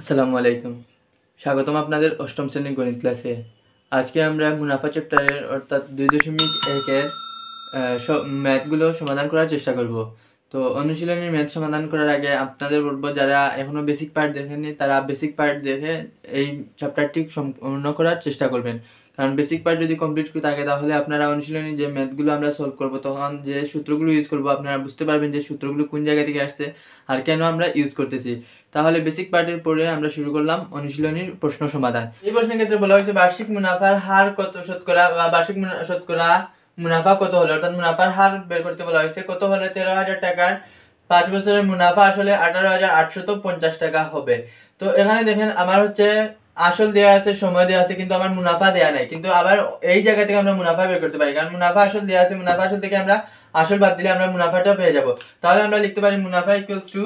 আসসালামু আলাইকুম স্বাগতম আপনাদের অষ্টম শ্রেণীর গণিত ক্লাসে আজকে আমরা মুনাফা চ্যাপ্টারের অর্থাৎ দুই দশমিক একের ম্যাথগুলো সমাধান করার চেষ্টা করব তো অনুশীলনের ম্যাথ সমাধান করার আগে আপনাদের বলবো যারা এখনও বেসিক পার্ট দেখেননি তারা বেসিক পার্ট দেখে এই চ্যাপ্টারটি সম্পূর্ণ করার চেষ্টা করবেন কারণ বেসিক পার্ট যদি কমপ্লিট করে থাকে তাহলে আপনারা অনুশীলনী যে ম্যাথগুলো আমরা সলভ করবো তখন যে সূত্রগুলো ইউজ করবো আপনারা বুঝতে পারবেন যে সূত্রগুলো কোন জায়গা থেকে আসছে আর কেন আমরা ইউজ করতেছি তাহলে বেসিক পার্টের পরে আমরা শুরু করলাম অনুশীলনীর প্রশ্ন সমাধান এই প্রশ্নের ক্ষেত্রে বলা হয়েছে বার্ষিক মুনাফার হার কত শতকরা বা বার্ষিক শতকরা মুনাফা কত হলো অর্থাৎ মুনাফার হার বের করতে বলা হয়েছে কত হলে তেরো হাজার টাকার পাঁচ বছরের মুনাফা আসলে আঠারো হাজার আটশত পঞ্চাশ টাকা হবে তো এখানে দেখেন আমার হচ্ছে আসল দেওয়া আছে সময় দেওয়া আছে কিন্তু আমার মুনাফা দেওয়া নাই কিন্তু আবার এই জায়গা থেকে আমরা মুনাফা বের করতে পারি কারণ মুনাফা আসল দেওয়া আছে মুনাফা আসল থেকে আমরা আসল বাদ দিলে আমরা মুনাফাটাও পেয়ে যাব তাহলে আমরা লিখতে পারি মুনাফা ইকুয়ালস টু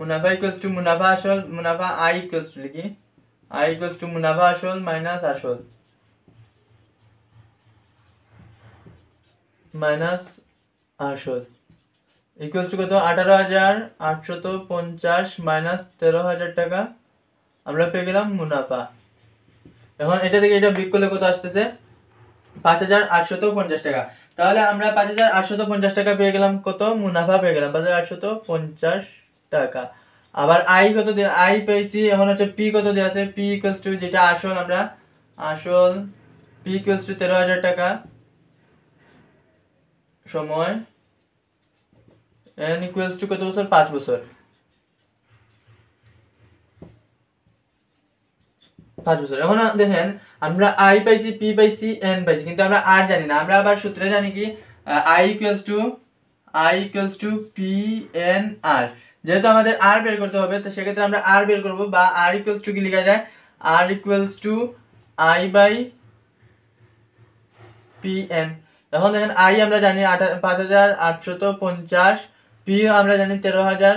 মুনাফা ইকুয়ালস টু মুনাফা আসল মুনাফা আই ইকুয়ালস টু লিখি আই ইকুয়ালস টু মুনাফা আসল মাইনাস আসল মাইনাস আসল ইকুয়ালস টু কত আঠারো হাজার আটশত পঞ্চাশ মাইনাস তেরো হাজার টাকা আমরা পেয়ে গেলাম মুনাফা এখন এটা থেকে এটা বিক কত আসতেছে পাঁচ হাজার আটশত পঞ্চাশ টাকা তাহলে আমরা পাঁচ হাজার আটশত পঞ্চাশ টাকা পেয়ে গেলাম কত মুনাফা পেয়ে গেলাম পাঁচ হাজার আটশত পঞ্চাশ টাকা আবার আই কত দিয়ে আই পেয়েছি এখন হচ্ছে পি কত দেওয়া আছে পি ইকুয়ালস টু যেটা আসল আমরা আসল পি ইকুয়ালস টু তেরো হাজার টাকা সময় এন ইকুয়ালস টু কত বছর পাঁচ বছর পাঁচ বছর এখন দেখেন আমরা আই পাইছি পি পাইছি এন পাইছি কিন্তু আমরা আর জানি না আমরা আবার সূত্রে জানি কি I equals to I equals to P N R যেহেতু আমাদের আর বের করতে হবে তো সেক্ষেত্রে আমরা আর বের করব বা আর ইকুয়ালস টু কি লেখা যায় R equals to I by P N এখন দেখেন আই আমরা জানি আঠা পাঁচ হাজার আটশত পঞ্চাশ পি আমরা জানি তেরো হাজার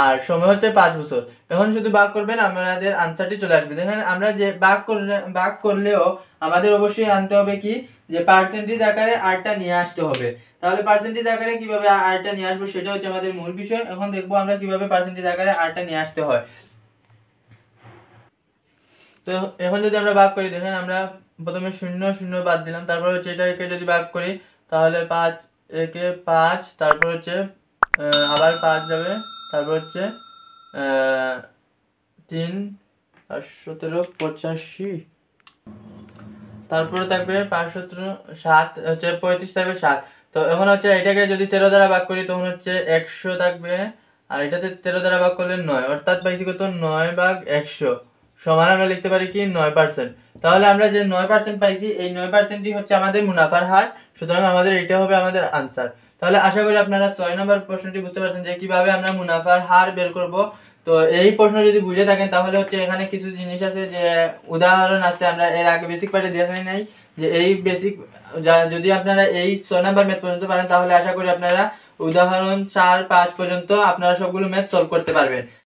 আর সময় হচ্ছে পাঁচ বছর এখন শুধু ভাগ করবেন আমাদের আনসারটি চলে আসবে দেখেন আমরা যে বাক করলে বাক করলেও আমাদের অবশ্যই আনতে হবে কি যে পার্সেন্টেজ আকারে আরটা নিয়ে আসতে হবে তাহলে পার্সেন্টেজ আকারে কিভাবে আরটা নিয়ে আসবো সেটা হচ্ছে আমাদের মূল বিষয় এখন দেখবো আমরা কিভাবে পার্সেন্টেজ আকারে আরটা নিয়ে আসতে হয় তো এখন যদি আমরা ভাগ করি দেখেন আমরা প্রথমে শূন্য শূন্য বাদ দিলাম তারপর হচ্ছে এটাকে যদি বাক করি তাহলে পাঁচ একে পাঁচ তারপর হচ্ছে আবার পাঁচ যাবে তারপর হচ্ছে তিন আর সতেরো পঁচাশি তারপরে থাকবে পাঁচ সতেরো সাত হচ্ছে পঁয়ত্রিশ থাকবে সাত তো এখন হচ্ছে এটাকে যদি তেরো দ্বারা ভাগ করি তখন হচ্ছে একশো থাকবে আর এটাতে তেরো দ্বারা ভাগ করলে নয় অর্থাৎ পাইছি কত নয় ভাগ একশো সমান আমরা লিখতে পারি কি নয় পার্সেন্ট তাহলে আমরা যে নয় পার্সেন্ট পাইছি এই নয় পার্সেন্টই হচ্ছে আমাদের মুনাফার হার সুতরাং আমাদের এটা হবে আমাদের আনসার তাহলে আশা করি আপনারা ছয় নম্বর প্রশ্নটি বুঝতে পারছেন যে কিভাবে আমরা মুনাফার হার বের করব তো এই প্রশ্ন যদি বুঝে থাকেন তাহলে হচ্ছে এখানে কিছু জিনিস আছে যে উদাহরণ আছে আমরা এর আগে বেসিক পার্টে দেখে নাই যে এই বেসিক যদি আপনারা এই ছয় নম্বর ম্যাথ পর্যন্ত পারেন তাহলে আশা করি আপনারা উদাহরণ চার পাঁচ পর্যন্ত আপনারা সবগুলো ম্যাথ সলভ করতে পারবেন